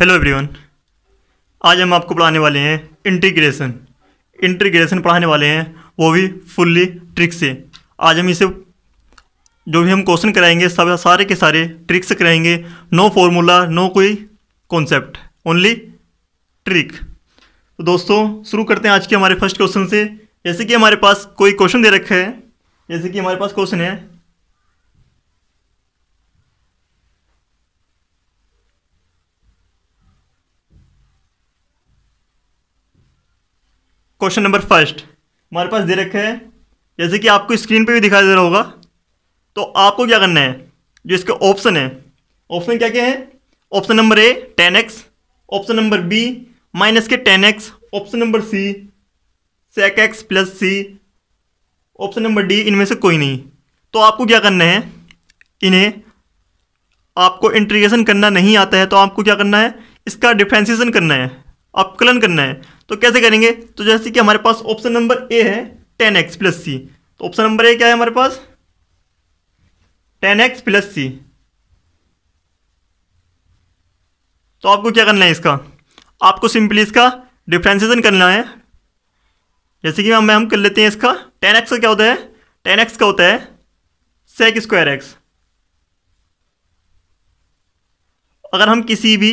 hello everyone आज हम आपको पढ़ाने वाले हैं इंटीग्रेशन इंटीग्रेशन पढ़ाने वाले हैं वो भी फुल्ली ट्रिक से आज हम इसे जो भी हम क्वेश्चन कराएंगे सब सारे के सारे ट्रिक से कराएंगे नो फॉर्मूला नो कोई कॉन्सेप्ट ओनली ट्रिक तो दोस्तों शुरू करते हैं आज के हमारे फर्स्ट क्वेश्चन से जैसे कि हमारे पास कोई क्वेश्चन दे रखा है जैसे कि हमारे पास क्वेश्चन है क्वेश्चन नंबर फर्स्ट हमारे पास दे रखे हैं जैसे कि आपको स्क्रीन पे भी दिखाई दे रहा होगा तो आपको क्या करना है जो इसके ऑप्शन है ऑप्शन क्या क्या है option number A ten x option number B minus के ten x option number C sec x plus C option number D इनमें से कोई नहीं तो आपको क्या करना है इन्हें आपको इंट्रीगेशन करना नहीं आता है तो आपको क्या करना है इसका डिफ्रेंसीसन करना है अपकलन करना है तो कैसे करेंगे तो जैसे कि हमारे पास ऑप्शन नंबर ए है टेन एक्स प्लस सी तो ऑप्शन नंबर ए क्या है हमारे पास टेन एक्स प्लस सी तो आपको क्या करना है इसका आपको सिंपली इसका डिफ्रेंसिएशन करना है जैसे कि हम हम कर लेते हैं इसका टेन एक्स का क्या होता है टेन एक्स का होता है सेक स्क्वायर एक्स अगर हम किसी भी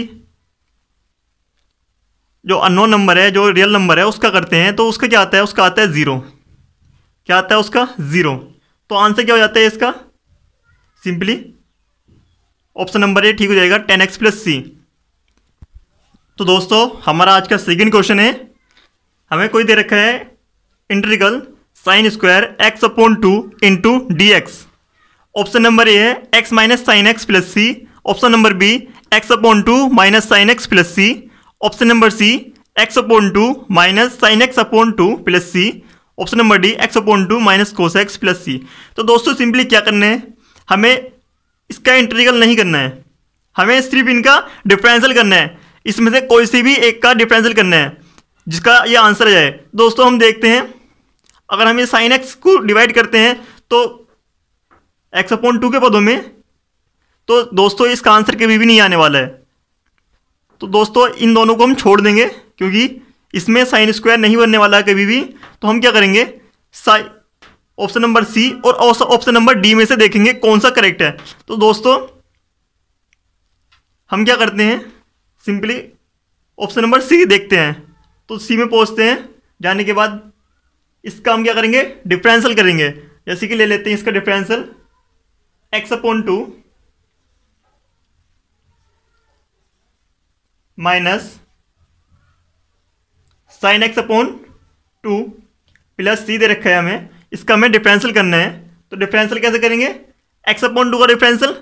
जो अनोन नंबर है जो रियल नंबर है उसका करते हैं तो उसका क्या आता है उसका आता है ज़ीरो क्या आता है उसका ज़ीरो तो आंसर क्या हो जाता है इसका सिंपली ऑप्शन नंबर ए ठीक हो जाएगा टेन एक्स प्लस सी तो दोस्तों हमारा आज का सेकेंड क्वेश्चन है हमें कोई दे रखा है integral sine square x upon two into d x option number A है x minus sine x plus C option number B x upon two minus sine x plus C option number C x upon two minus sine x upon two plus C option number D x upon two minus cos x plus C तो दोस्तों simply क्या करना है हमें इसका integral नहीं करना है हमें सिर्फ इनका डिफरेंशियल करना है इसमें से कोई सी भी एक का डिफरेंशियल करना है जिसका ये आंसर जाए दोस्तों हम देखते हैं अगर हम ये साइन एक्स को डिवाइड करते हैं तो एक्स अपॉन टू के पदों में तो दोस्तों इसका आंसर कभी भी नहीं आने वाला है तो दोस्तों इन दोनों को हम छोड़ देंगे क्योंकि इसमें साइन स्क्वायर नहीं बनने वाला है कभी भी तो हम क्या करेंगे साइन ऑप्शन नंबर सी और ऑप्शन नंबर डी में से देखेंगे कौन सा करेक्ट है तो दोस्तों हम क्या करते हैं सिंपली ऑप्शन नंबर सी देखते हैं तो सी में पहुंचते हैं जाने के बाद इसका हम क्या करेंगे डिफरेंशियल करेंगे जैसे कि ले लेते हैं इसका differential x upon two minus sine x upon two plus C दे रखा है हमें इसका हमें डिफरेंशियल करना है तो डिफरेंशियल कैसे करेंगे एक्स अपॉन टू का डिफरेंशियल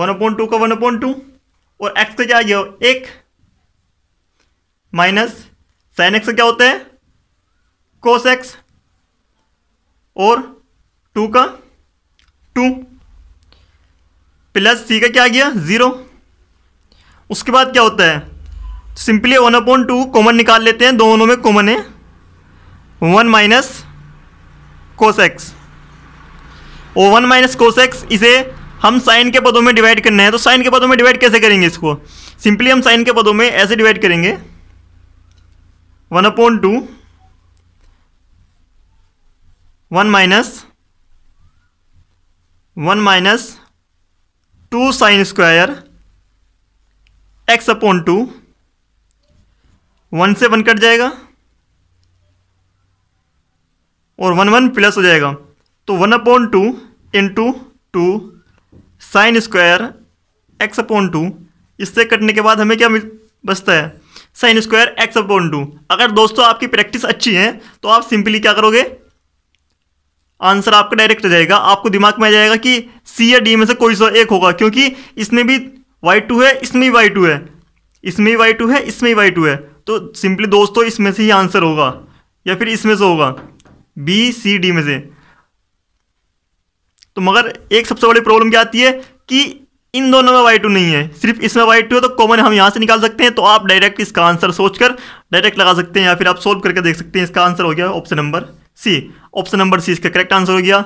वन अपॉन टू का वन अपॉन टू और एक्स का क्या आ गया एक माइनस साइन एक्स का क्या होता है कोस एक्स और टू का टू प्लस सी का क्या आ गया ज़ीरो उसके बाद क्या होता है simply one upon two common निकाल लेते हैं दोनों में कॉमन है वन माइनस एक्स ओ वन माइनस एक्स इसे हम साइन के पदों में डिवाइड करना है तो साइन के पदों में डिवाइड कैसे करेंगे इसको सिंपली हम साइन के पदों में ऐसे डिवाइड करेंगे one upon two one minus one minus two sine square x upon two one से वन कट जाएगा और वन वन प्लस हो जाएगा तो one upon two into two sine square x upon two इससे कटने के बाद हमें क्या बचता है sine square x upon two अगर दोस्तों आपकी प्रैक्टिस अच्छी है तो आप सिंपली क्या करोगे आंसर आपका डायरेक्ट हो जाएगा आपको दिमाग में आ जाएगा कि सी या डी में से कोई सा एक होगा क्योंकि इसमें भी वाई टू है इसमें वाई टू है इसमें वाई टू है इसमें वाई टू है तो सिंपली दोस्तों इसमें से ही आंसर होगा या फिर इसमें से होगा बी सी डी में से तो मगर एक सबसे बड़ी प्रॉब्लम क्या आती है कि इन दोनों में वाई टू नहीं है सिर्फ इसमें वाई टू है तो कॉमन हम यहाँ से निकाल सकते हैं तो आप डायरेक्ट इसका आंसर सोचकर डायरेक्ट लगा सकते हैं या फिर आप सोल्व करके देख सकते हैं इसका आंसर हो गया option number C option number C इसका करेक्ट आंसर हो गया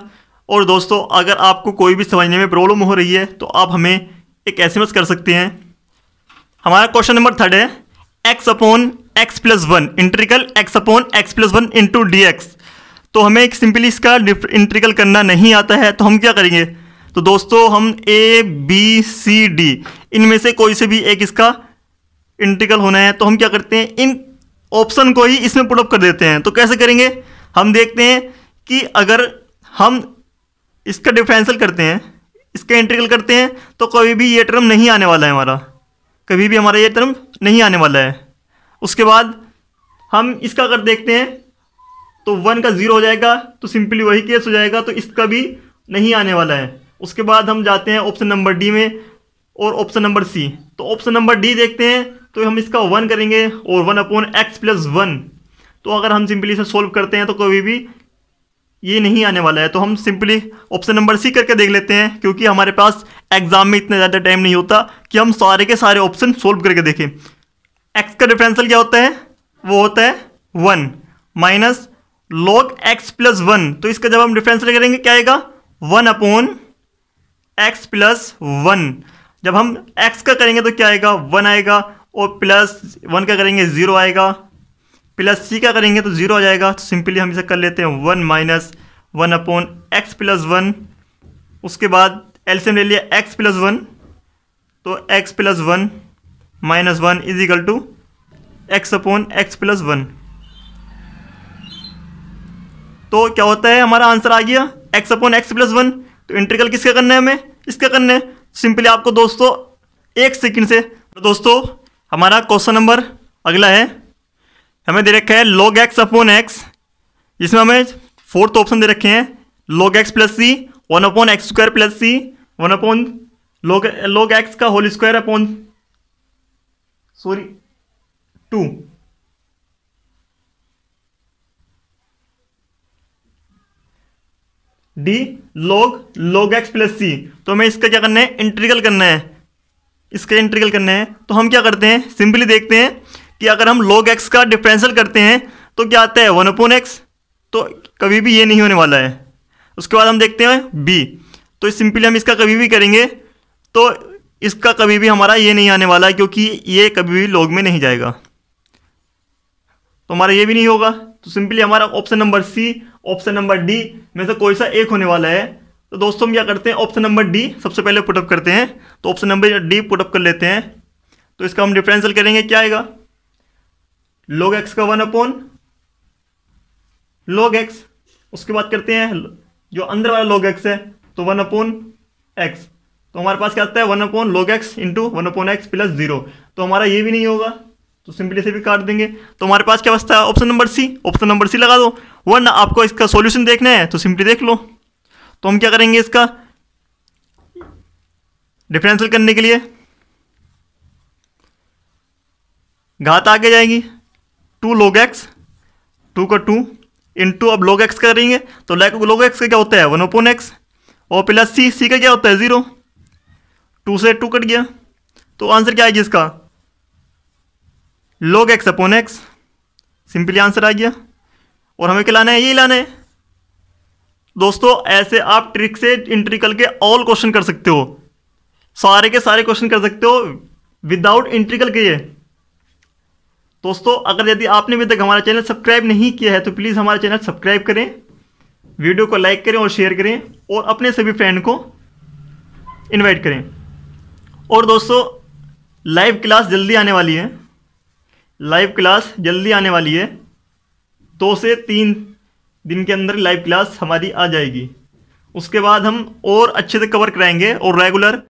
और दोस्तों अगर आपको कोई भी समझने में प्रॉब्लम हो रही है तो आप हमें एक एस कर सकते हैं हमारा क्वेश्चन नंबर थर्ड है x upon x plus one integral x upon x plus one into d x तो हमें एक सिंपली इसका इंट्रिकल करना नहीं आता है तो हम क्या करेंगे तो दोस्तों हम ए बी सी डी इनमें से कोई से भी एक इसका इंट्रिकल होना है तो हम क्या करते हैं इन ऑप्शन को ही इसमें पुटअप कर देते हैं तो कैसे करेंगे हम देखते हैं कि अगर हम इसका डिफ्रेंसल करते हैं इसका इंटीग्रल करते हैं तो कभी भी ये टर्म नहीं आने वाला है हमारा कभी भी हमारा ये टर्म नहीं आने वाला है उसके बाद हम इसका अगर देखते हैं तो वन का ज़ीरो हो जाएगा तो सिंपली वही केस हो जाएगा तो इसका भी नहीं आने वाला है उसके बाद हम जाते हैं ऑप्शन नंबर डी में और ऑप्शन नंबर सी तो ऑप्शन नंबर डी देखते हैं तो हम इसका वन करेंगे और one upon x plus one तो अगर हम सिंपली इसे सॉल्व करते हैं तो कभी भी ये नहीं आने वाला है तो हम सिंपली ऑप्शन नंबर सी करके देख लेते हैं क्योंकि हमारे पास एग्जाम में इतना ज़्यादा टाइम नहीं होता कि हम सारे के सारे ऑप्शन सोल्व करके देखें एक्स का डिफरेंशियल क्या होता है वो होता है one minus log x plus one तो इसका जब हम डिफरेंशियल करेंगे क्या आएगा one upon x plus one जब हम एक्स का करेंगे तो क्या आएगा वन आएगा और प्लस वन का करेंगे ज़ीरो आएगा प्लस सी का करेंगे तो ज़ीरो आ जाएगा तो सिंपली हम इसे कर लेते हैं one minus one upon x plus one उसके बाद एल्सियम ले लिया एक्स प्लस वन तो x plus one minus one is equal to x upon x plus one तो क्या होता है हमारा आंसर आ गया x upon x plus one तो इंटीग्रल किसका करना है हमें इसका करना है सिंपली आपको दोस्तों एक सेकंड से तो दोस्तों हमारा क्वेश्चन नंबर अगला है हमें दे रखा है लॉग एक्स अपॉन एक्स जिसमें हमें फोर्थ ऑप्शन दे रखे हैं log x plus C one upon x square plus C one upon log log x का whole square upon sorry two d log log x plus C तो हमें इसका क्या करना है इंट्रीगल करना है इसका इंट्रीगल करना है तो हम क्या करते हैं सिंपली देखते हैं कि अगर हम लोग एक्स का डिफरेंशियल करते हैं तो क्या आता है वन अपॉन एक्स तो कभी भी ये नहीं होने वाला है उसके बाद हम देखते हैं बी तो सिंपली हम इसका कभी भी करेंगे तो इसका कभी भी हमारा ये नहीं आने वाला है क्योंकि ये कभी भी लॉग में नहीं जाएगा तो हमारा ये भी नहीं होगा तो सिंपली हमारा option number C option number D में से कोई सा एक होने वाला है तो दोस्तों हम क्या करते हैं ऑप्शन नंबर डी सबसे पहले पुटअप करते हैं तो ऑप्शन नंबर डी पुटअप कर लेते हैं तो इसका हम डिफरेंशियल करेंगे क्या आएगा लोग एक्स का वन अपॉन लोग एक्स उसके बाद करते हैं जो अंदर वाला लोग एक्स है तो वन अपॉन एक्स तो हमारे पास क्या आता है one upon log x into one upon x plus zero तो हमारा ये भी नहीं होगा तो सिंपली से भी काट देंगे तो हमारे पास क्या बचता है option number C option number C लगा दो वरना आपको इसका सॉल्यूशन देखना है तो सिंपली देख लो तो हम क्या करेंगे इसका डिफरेंशियल करने के लिए घात आगे जाएगी टू लोग एक्स टू का टू इन टू अब लोग एक्स करेंगे तो लोग एक्स का क्या होता है वन ओपोन एक्स और प्लस सी सी का क्या होता है ज़ीरो टू से टू कट गया तो आंसर क्या आएगी इसका लोग x upon x simply answer आ गया और हमें क्या लाना है यही लाना है दोस्तों ऐसे आप ट्रिक से इंट्रिकल के ऑल क्वेश्चन कर सकते हो सारे के सारे क्वेश्चन कर सकते हो विदाउट इंट्रिकल के ये दोस्तों अगर यदि आपने अभी तक हमारा चैनल सब्सक्राइब नहीं किया है तो प्लीज़ हमारा चैनल सब्सक्राइब करें वीडियो को लाइक करें और शेयर करें और अपने सभी फ्रेंड को इनवाइट करें और दोस्तों लाइव क्लास जल्दी आने वाली है लाइव क्लास जल्दी आने वाली है दो से तीन दिन के अंदर लाइव क्लास हमारी आ जाएगी उसके बाद हम और अच्छे से कवर कराएंगे और रेगुलर